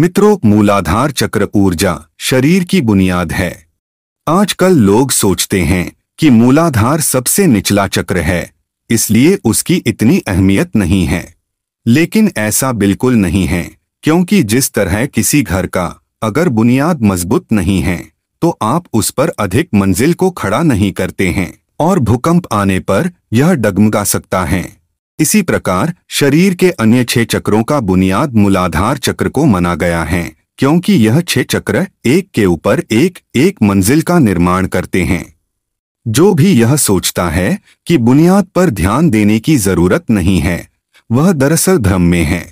मित्रों मूलाधार चक्र ऊर्जा शरीर की बुनियाद है आजकल लोग सोचते हैं कि मूलाधार सबसे निचला चक्र है इसलिए उसकी इतनी अहमियत नहीं है लेकिन ऐसा बिल्कुल नहीं है क्योंकि जिस तरह किसी घर का अगर बुनियाद मजबूत नहीं है तो आप उस पर अधिक मंजिल को खड़ा नहीं करते हैं और भूकंप आने पर यह डगमगा सकता है इसी प्रकार शरीर के अन्य छह चक्रों का बुनियाद मूलाधार चक्र को मना गया है क्योंकि यह छह चक्र एक के ऊपर एक एक मंजिल का निर्माण करते हैं जो भी यह सोचता है कि बुनियाद पर ध्यान देने की जरूरत नहीं है वह दरअसल धर्म में है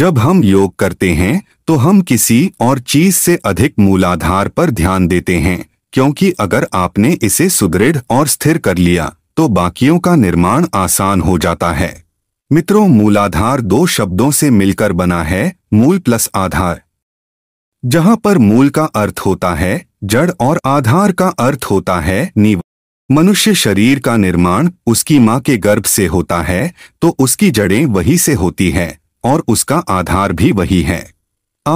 जब हम योग करते हैं तो हम किसी और चीज से अधिक मूलाधार पर ध्यान देते हैं क्योंकि अगर आपने इसे सुदृढ़ और स्थिर कर लिया तो बाकियों का निर्माण आसान हो जाता है मित्रों मूलाधार दो शब्दों से मिलकर बना है मूल प्लस आधार जहां पर मूल का अर्थ होता है जड़ और आधार का अर्थ होता है नीव मनुष्य शरीर का निर्माण उसकी मां के गर्भ से होता है तो उसकी जड़ें वही से होती है और उसका आधार भी वही है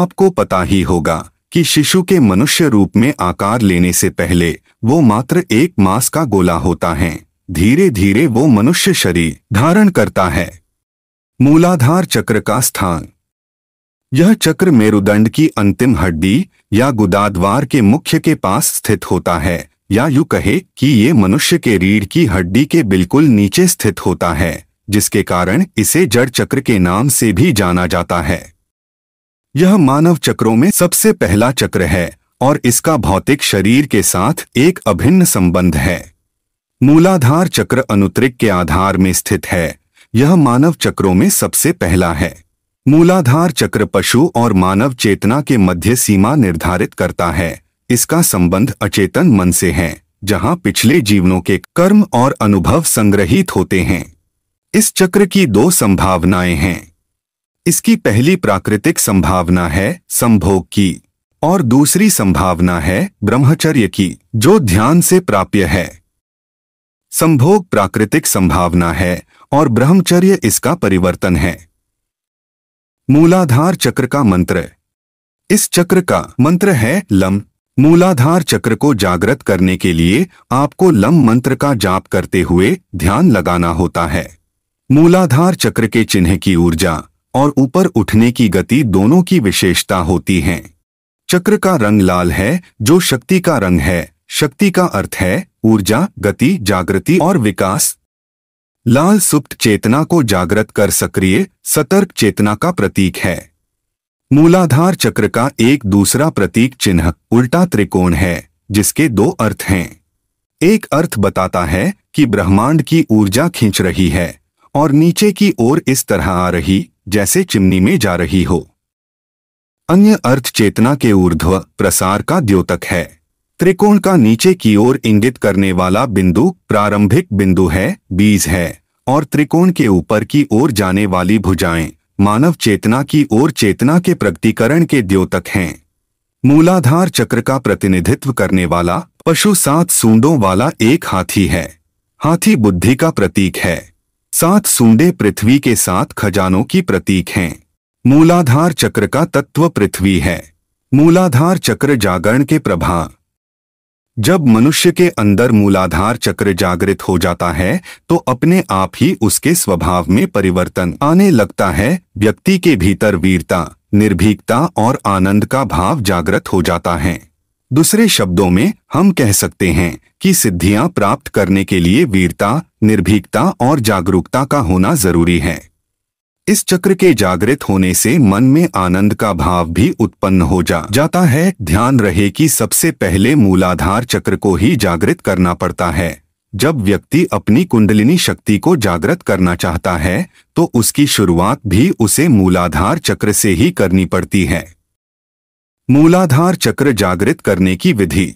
आपको पता ही होगा कि शिशु के मनुष्य रूप में आकार लेने से पहले वो मात्र एक मास का गोला होता है धीरे धीरे वो मनुष्य शरीर धारण करता है मूलाधार चक्र का स्थान यह चक्र मेरुदंड की अंतिम हड्डी या गुदाद्वार के मुख्य के पास स्थित होता है या यू कहे कि ये मनुष्य के रीढ़ की हड्डी के बिल्कुल नीचे स्थित होता है जिसके कारण इसे जड़ चक्र के नाम से भी जाना जाता है यह मानव चक्रों में सबसे पहला चक्र है और इसका भौतिक शरीर के साथ एक अभिन्न संबंध है मूलाधार चक्र अनुत्रिक के आधार में स्थित है यह मानव चक्रों में सबसे पहला है मूलाधार चक्र पशु और मानव चेतना के मध्य सीमा निर्धारित करता है इसका संबंध अचेतन मन से है जहां पिछले जीवनों के कर्म और अनुभव संग्रहित होते हैं इस चक्र की दो संभावनाएं हैं इसकी पहली प्राकृतिक संभावना है संभोग की और दूसरी संभावना है ब्रह्मचर्य की जो ध्यान से प्राप्य है संभोग प्राकृतिक संभावना है और ब्रह्मचर्य इसका परिवर्तन है मूलाधार चक्र का मंत्र इस चक्र का मंत्र है लम मूलाधार चक्र को जागृत करने के लिए आपको लम मंत्र का जाप करते हुए ध्यान लगाना होता है मूलाधार चक्र के चिन्ह की ऊर्जा और ऊपर उठने की गति दोनों की विशेषता होती है चक्र का रंग लाल है जो शक्ति का रंग है शक्ति का अर्थ है ऊर्जा गति जागृति और विकास लाल सुप्त चेतना को जागृत कर सक्रिय सतर्क चेतना का प्रतीक है मूलाधार चक्र का एक दूसरा प्रतीक चिन्ह उल्टा त्रिकोण है जिसके दो अर्थ हैं एक अर्थ बताता है कि ब्रह्मांड की ऊर्जा खींच रही है और नीचे की ओर इस तरह आ रही जैसे चिमनी में जा रही हो अन्य अर्थ चेतना के ऊर्ध्व प्रसार का द्योतक है त्रिकोण का नीचे की ओर इंगित करने वाला बिंदु प्रारंभिक बिंदु है बीज है और त्रिकोण के ऊपर की ओर जाने वाली भुजाएं मानव चेतना की ओर चेतना के प्रगतिकरण के द्योतक हैं मूलाधार चक्र का प्रतिनिधित्व करने वाला पशु सात सूंडों वाला एक हाथी है हाथी बुद्धि का प्रतीक है सात सूंडे पृथ्वी के साथ खजानों की प्रतीक हैं मूलाधार चक्र का तत्व पृथ्वी है मूलाधार चक्र जागरण के प्रभाव जब मनुष्य के अंदर मूलाधार चक्र जागृत हो जाता है तो अपने आप ही उसके स्वभाव में परिवर्तन आने लगता है व्यक्ति के भीतर वीरता निर्भीकता और आनंद का भाव जागृत हो जाता है दूसरे शब्दों में हम कह सकते हैं कि सिद्धियां प्राप्त करने के लिए वीरता निर्भीकता और जागरूकता का होना जरूरी है इस चक्र के जागृत होने से मन में आनंद का भाव भी उत्पन्न हो जा जाता है ध्यान रहे कि सबसे पहले मूलाधार चक्र को ही जागृत करना पड़ता है जब व्यक्ति अपनी कुंडलिनी शक्ति को जागृत करना चाहता है तो उसकी शुरुआत भी उसे मूलाधार चक्र से ही करनी पड़ती है मूलाधार चक्र जागृत करने की विधि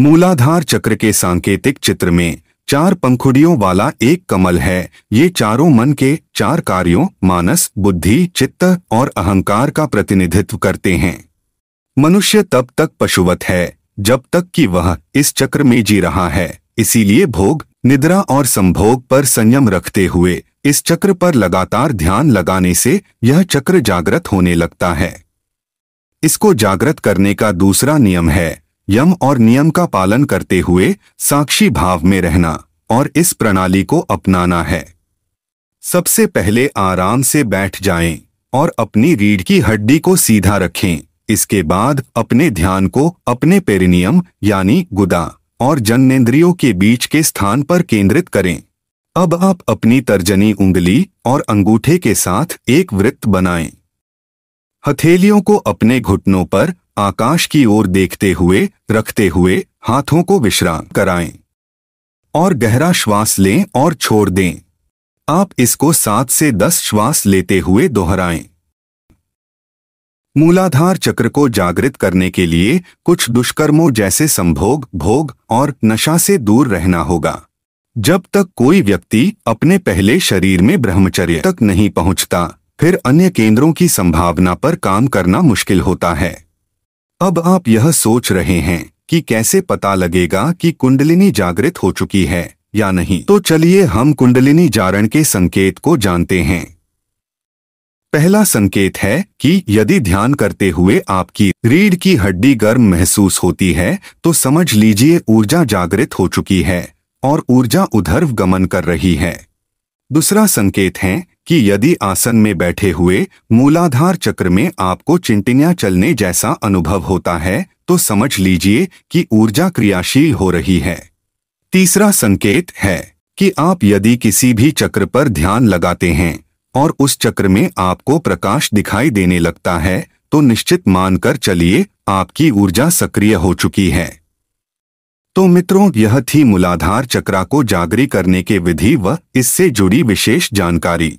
मूलाधार चक्र के सांकेतिक चित्र में चार पंखुड़ियों वाला एक कमल है ये चारों मन के चार कार्यों मानस बुद्धि चित्त और अहंकार का प्रतिनिधित्व करते हैं मनुष्य तब तक पशुवत है जब तक कि वह इस चक्र में जी रहा है इसीलिए भोग निद्रा और संभोग पर संयम रखते हुए इस चक्र पर लगातार ध्यान लगाने से यह चक्र जागृत होने लगता है इसको जागृत करने का दूसरा नियम है यम और नियम का पालन करते हुए साक्षी भाव में रहना और इस प्रणाली को अपनाना है सबसे पहले आराम से बैठ जाएं और अपनी रीढ़ की हड्डी को सीधा रखें इसके बाद अपने ध्यान को अपने पेरिनियम यानी गुदा और जननेन्द्रियों के बीच के स्थान पर केंद्रित करें अब आप अपनी तर्जनी उंगली और अंगूठे के साथ एक वृत्त बनाएं। हथेलियों को अपने घुटनों पर आकाश की ओर देखते हुए रखते हुए हाथों को विश्राम कराएं और गहरा श्वास लें और छोड़ दें आप इसको सात से दस श्वास लेते हुए दोहराएं मूलाधार चक्र को जागृत करने के लिए कुछ दुष्कर्मों जैसे संभोग भोग और नशा से दूर रहना होगा जब तक कोई व्यक्ति अपने पहले शरीर में ब्रह्मचर्य तक नहीं पहुंचता फिर अन्य केंद्रों की संभावना पर काम करना मुश्किल होता है अब आप यह सोच रहे हैं कि कैसे पता लगेगा कि कुंडलिनी जागृत हो चुकी है या नहीं तो चलिए हम कुंडलिनी जागरण के संकेत को जानते हैं पहला संकेत है कि यदि ध्यान करते हुए आपकी रीढ़ की हड्डी गर्म महसूस होती है तो समझ लीजिए ऊर्जा जागृत हो चुकी है और ऊर्जा उधर्व गमन कर रही है दूसरा संकेत है कि यदि आसन में बैठे हुए मूलाधार चक्र में आपको चिंटिनिया चलने जैसा अनुभव होता है तो समझ लीजिए कि ऊर्जा क्रियाशील हो रही है तीसरा संकेत है कि आप यदि किसी भी चक्र पर ध्यान लगाते हैं और उस चक्र में आपको प्रकाश दिखाई देने लगता है तो निश्चित मानकर चलिए आपकी ऊर्जा सक्रिय हो चुकी है तो मित्रों यह थी मूलाधार चक्रा को जागरी करने के विधि व इससे जुड़ी विशेष जानकारी